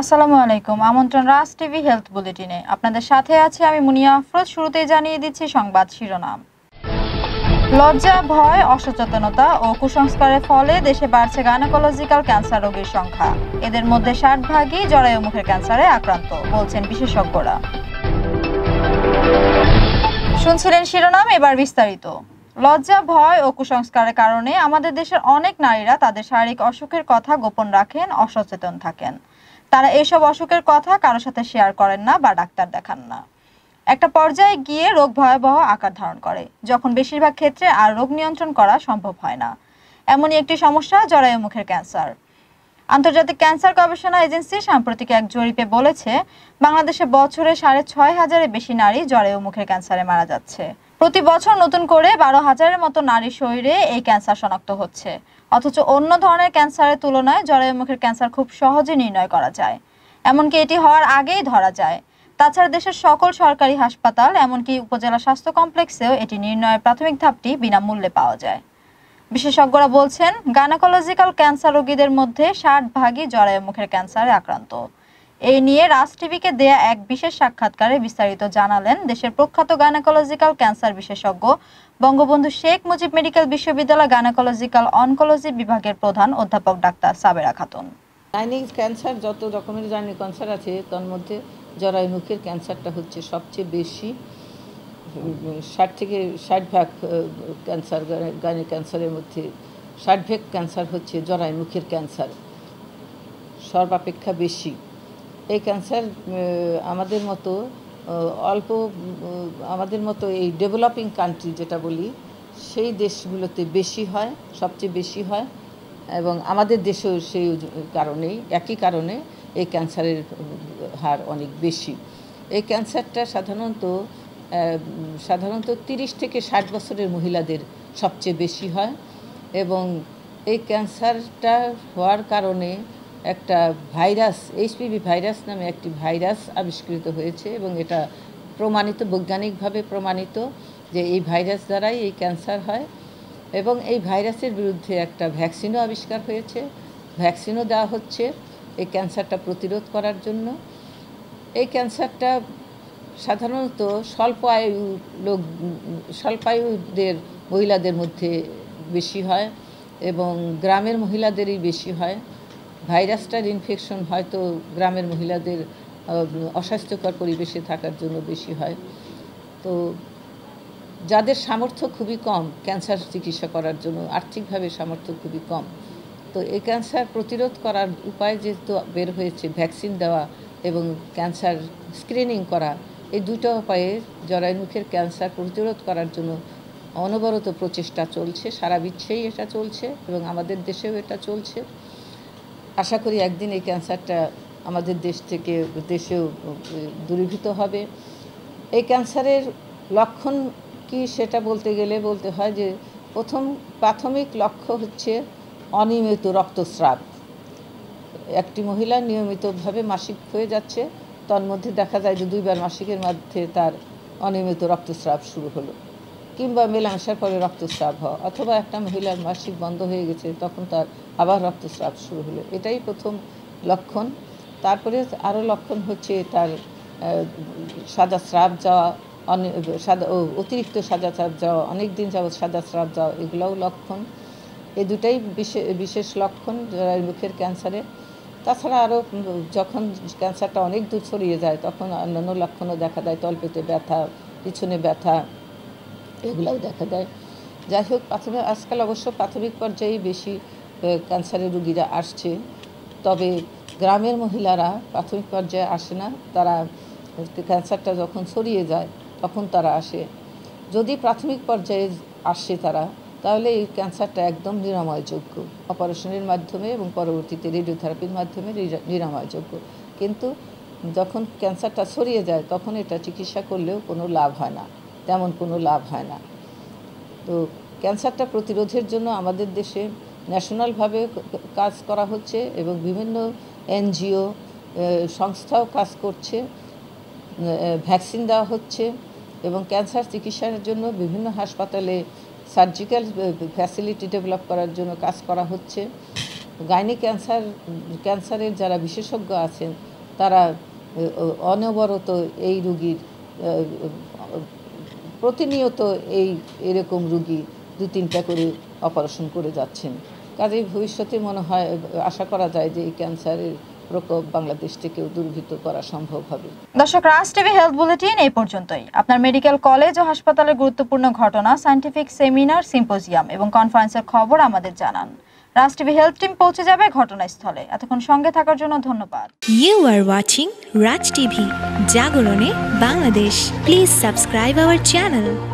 আসসালামু আলাইকুম আমন্ত্রণ রাজ টিভি হেলথ বুলেটিনে আপনাদের সাথে আছি আমি মুনিয়া আফরোজ শুরুতেই জানিয়ে দিচ্ছি সংবাদ শিরোনাম লজ্জা ভয় অসচেতনতা ও কুসংস্কারের ফলে দেশে বাড়ছে গাইনোকোলজিক্যাল ক্যান্সার রোগীর সংখ্যা এদের মধ্যে ষাট ভাগই জরায়ু মুখের ক্যান্সারে আক্রান্ত বলছেন বিশেষজ্ঞরা শুনছিলেন শিরোনাম এবার বিস্তারিত লজ্জা ভয় ও কুসংস্কারের কারণে আমাদের দেশের অনেক নারীরা তাদের শারীরিক অসুখের কথা গোপন রাখেন অসচেতন থাকেন তারা এসব অসুখের কথা কারো সাথে শেয়ার করেন না বা ডাক্তার দেখান না একটা পর্যায়ে গিয়ে রোগ ভয়াবহ আকার ধারণ করে যখন বেশিরভাগ ক্ষেত্রে আর রোগ নিয়ন্ত্রণ করা সম্ভব হয় না এমনই একটি সমস্যা জরায়ু মুখের ক্যান্সার আন্তর্জাতিক ক্যান্সার গবেষণা এজেন্সি সাম্প্রতিক এক জরিপে বলেছে বাংলাদেশে বছরে সাড়ে ছয় হাজারের বেশি নারী জরায়ু মুখের ক্যান্সারে মারা যাচ্ছে প্রতি বছর নতুন করে বারো হাজারের মতো নারী শরীরে এই ক্যান্সার শনাক্ত হচ্ছে অথচ অন্য ধরনের ক্যান্সারের তুলনায় জরায়ু মুখের ক্যান্সার খুব সহজে নির্ণয় করা যায় এমনকি এটি হওয়ার আগেই ধরা যায় তাছাড়া দেশের সকল সরকারি হাসপাতাল এমনকি উপজেলা স্বাস্থ্য কমপ্লেক্সেও এটি নির্ণয়ের প্রাথমিক ধাপটি বিনামূল্যে পাওয়া যায় বিশেষজ্ঞরা বলছেন গানাকোলজিক্যাল ক্যান্সার রোগীদের মধ্যে ষাট ভাগই জরায়ু মুখের ক্যান্সারে আক্রান্ত এই নিয়ে রাজ টিভিকে দেয়া এক বিশেষ সাক্ষাৎকারে বিস্তারিত জানালেন দেশের প্রখ্যাত গাইনাকোলজিক্যাল ক্যান্সার বিশেষজ্ঞ বঙ্গবন্ধু শেখ মুজিব মেডিকেল বিশ্ববিদ্যালয় গাইনাকোলজিক্যাল অনকোলজি বিভাগের প্রধান অধ্যাপক doctor Sabera Khatun gynaec cancer যত রকমের গাইনিক ক্যান্সার আছে তার মধ্যে জরায়ুমুখের ক্যান্সারটা হচ্ছে সবচেয়ে বেশি ষাট থেকে ষাট ভাগ ক্যান্সার গাইনিক ক্যান্সারের মধ্যে ষাট ভাগ ক্যান্সার হচ্ছে জরায়ুমুখের ক্যান্সার সর্বাপেক্ষা বেশি এই ক্যান্সার আমাদের মতো অল্প আমাদের মতো এই ডেভেলপিং কান্ট্রি যেটা বলি সেই দেশগুলোতে বেশি হয় সবচেয়ে বেশি হয় এবং আমাদের দেশেও সেই কারণেই একই কারণে এই ক্যান্সারের হার অনেক বেশি এই ক্যান্সারটা সাধারণত সাধারণত তিরিশ থেকে ষাট বছরের মহিলাদের সবচেয়ে বেশি হয় এবং এই ক্যান্সারটা হওয়ার কারণে একটা ভাইরাস এইচপিভি ভাইরাস নামে একটি ভাইরাস আবিষ্কৃত হয়েছে এবং এটা প্রমাণিত বৈজ্ঞানিকভাবে প্রমাণিত যে এই ভাইরাস দ্বারাই এই ক্যান্সার হয় এবং এই ভাইরাসের বিরুদ্ধে একটা ভ্যাকসিনও আবিষ্কার হয়েছে ভ্যাকসিনও দেওয়া হচ্ছে এই ক্যান্সারটা প্রতিরোধ করার জন্য এই ক্যান্সারটা সাধারণত স্বল্প আয়ু লোক স্বল্পায়ুদের মহিলাদের মধ্যে বেশি হয় এবং গ্রামের মহিলাদেরই বেশি হয় ভাইরাসটার ইনফেকশন হয়তো গ্রামের মহিলাদের অস্বাস্থ্যকর পরিবেশে থাকার জন্য বেশি হয় তো যাদের সামর্থ্য খুবই কম ক্যান্সার চিকিৎসা করার জন্য আর্থিকভাবে সামর্থ্য খুবই কম তো এই ক্যান্সার প্রতিরোধ করার উপায় যেহেতু বের হয়েছে ভ্যাকসিন দেওয়া এবং ক্যান্সার স্ক্রিনিং করা এই দুটো উপায়ে জরায়ুমুখের ক্যান্সার প্রতিরোধ করার জন্য অনবরত প্রচেষ্টা চলছে সারা বিশ্বেই এটা চলছে এবং আমাদের দেশেও এটা চলছে আশা করি একদিন এই ক্যান্সারটা আমাদের দেশ থেকে দেশেও দূরীভূত হবে এই ক্যান্সারের লক্ষণ কি সেটা বলতে গেলে বলতে হয় যে প্রথম প্রাথমিক লক্ষ্য হচ্ছে অনিয়মিত রক্তস্রাব একটি মহিলা নিয়মিতভাবে মাসিক হয়ে যাচ্ছে তন্মধ্যে দেখা যায় যে দুইবার মাসিকের মধ্যে তার অনিয়মিত রক্তস্রাব শুরু হলো কিংবা মেলামেশার পরে রক্তস্রাব হওয়া অথবা একটা মহিলার মাসিক বন্ধ হয়ে গেছে তখন তার আবার রক্তস্রাব শুরু হলো এটাই প্রথম লক্ষণ তারপরে আরও লক্ষণ হচ্ছে তার সাদা স্রাব যাওয়া অনেক সাদা অতিরিক্ত সাদা স্রাব যাওয়া অনেক দিন যাবৎ সাদা স্রাব যাওয়া এগুলোও লক্ষণ এই দুটাই বিশেষ লক্ষণ মুখের ক্যান্সারে তাছাড়া আরও যখন ক্যান্সারটা অনেক দূর ছড়িয়ে যায় তখন অন্যান্য লক্ষণও দেখা দেয় তলপেতে ব্যথা পিছনে ব্যথা এগুলাও দেখা দেয় যাই হোক প্রাথমিক আজকাল অবশ্য প্রাথমিক পর্যায়ে বেশি ক্যান্সারের রুগীরা আসছে তবে গ্রামের মহিলারা প্রাথমিক পর্যায়ে আসে না তারা ক্যান্সারটা যখন ছড়িয়ে যায় তখন তারা আসে যদি প্রাথমিক পর্যায়ে আসে তারা তাহলে এই ক্যান্সারটা একদম নিরাময়যোগ্য অপারেশনের মাধ্যমে এবং পরবর্তীতে রেডিওথেরাপির মাধ্যমে নিরাময়যোগ্য কিন্তু যখন ক্যান্সারটা ছড়িয়ে যায় তখন এটা চিকিৎসা করলেও কোনো লাভ হয় না তেমন কোনো লাভ হয় না তো ক্যান্সারটা প্রতিরোধের জন্য আমাদের দেশে ন্যাশনালভাবে কাজ করা হচ্ছে এবং বিভিন্ন এনজিও সংস্থাও কাজ করছে ভ্যাকসিন দেওয়া হচ্ছে এবং ক্যান্সার চিকিৎসার জন্য বিভিন্ন হাসপাতালে সার্জিক্যাল ফ্যাসিলিটি ডেভেলপ করার জন্য কাজ করা হচ্ছে গাইনি ক্যান্সার ক্যান্সারের যারা বিশেষজ্ঞ আছেন তারা অনবরত এই রুগীর প্রতিনিয়ত এই এরকম রুগী দু তিনটা করে অপারেশন করে যাচ্ছেন কাজে ভবিষ্যতে মনে হয় আশা করা যায় যে এই ক্যান্সারের প্রকোপ বাংলাদেশ থেকেও দুর্বৃত করা সম্ভব হবে দর্শক রাজ টিভি হেলথ বুলেটিন এই পর্যন্তই আপনার মেডিকেল কলেজ ও হাসপাতালের গুরুত্বপূর্ণ ঘটনা সায়েন্টিফিক সেমিনার সিম্পোজিয়াম এবং কনফারেন্সের খবর আমাদের জানান রাজ টিভি হেল্প টিম পৌঁছে যাবে ঘটনাস্থলে এতক্ষণ সঙ্গে থাকার জন্য ধন্যবাদ you are watching Raj TV জাগরণে Bangladesh please subscribe our channel